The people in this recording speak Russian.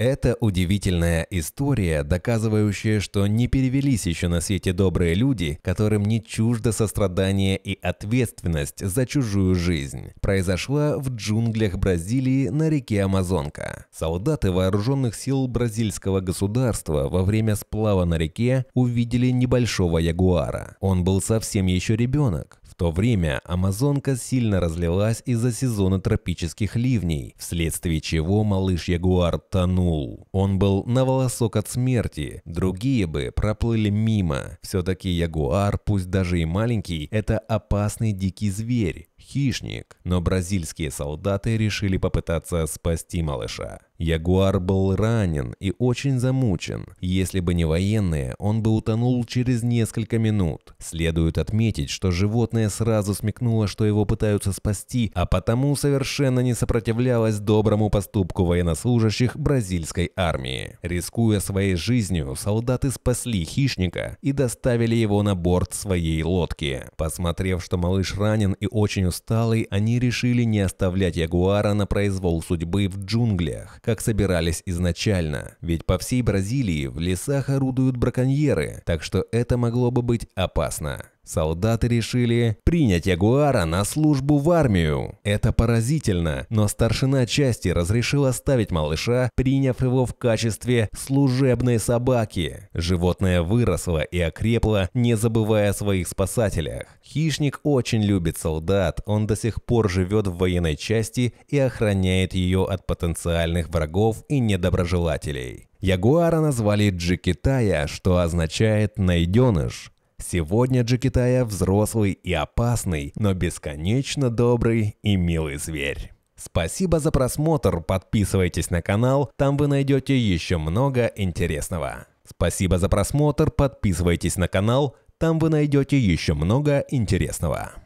Это удивительная история, доказывающая, что не перевелись еще на свете добрые люди, которым не чуждо сострадание и ответственность за чужую жизнь. Произошла в джунглях Бразилии на реке Амазонка. Солдаты вооруженных сил бразильского государства во время сплава на реке увидели небольшого ягуара. Он был совсем еще ребенок то время Амазонка сильно разлилась из-за сезона тропических ливней, вследствие чего малыш-ягуар тонул. Он был на волосок от смерти, другие бы проплыли мимо. Все-таки ягуар, пусть даже и маленький, это опасный дикий зверь, хищник. Но бразильские солдаты решили попытаться спасти малыша. Ягуар был ранен и очень замучен. Если бы не военные, он бы утонул через несколько минут. Следует отметить, что животное сразу смекнуло, что его пытаются спасти, а потому совершенно не сопротивлялось доброму поступку военнослужащих бразильской армии. Рискуя своей жизнью, солдаты спасли хищника и доставили его на борт своей лодки. Посмотрев, что малыш ранен и очень усталый, они решили не оставлять ягуара на произвол судьбы в джунглях как собирались изначально. Ведь по всей Бразилии в лесах орудуют браконьеры, так что это могло бы быть опасно. Солдаты решили принять Ягуара на службу в армию. Это поразительно, но старшина части разрешил оставить малыша, приняв его в качестве служебной собаки. Животное выросло и окрепло, не забывая о своих спасателях. Хищник очень любит солдат, он до сих пор живет в военной части и охраняет ее от потенциальных врагов и недоброжелателей. Ягуара назвали Джикитая, что означает «найденыш». Сегодня Джекитая взрослый и опасный, но бесконечно добрый и милый зверь. Спасибо за просмотр, подписывайтесь на канал, там вы найдете еще много интересного. Спасибо за просмотр, подписывайтесь на канал, там вы найдете еще много интересного.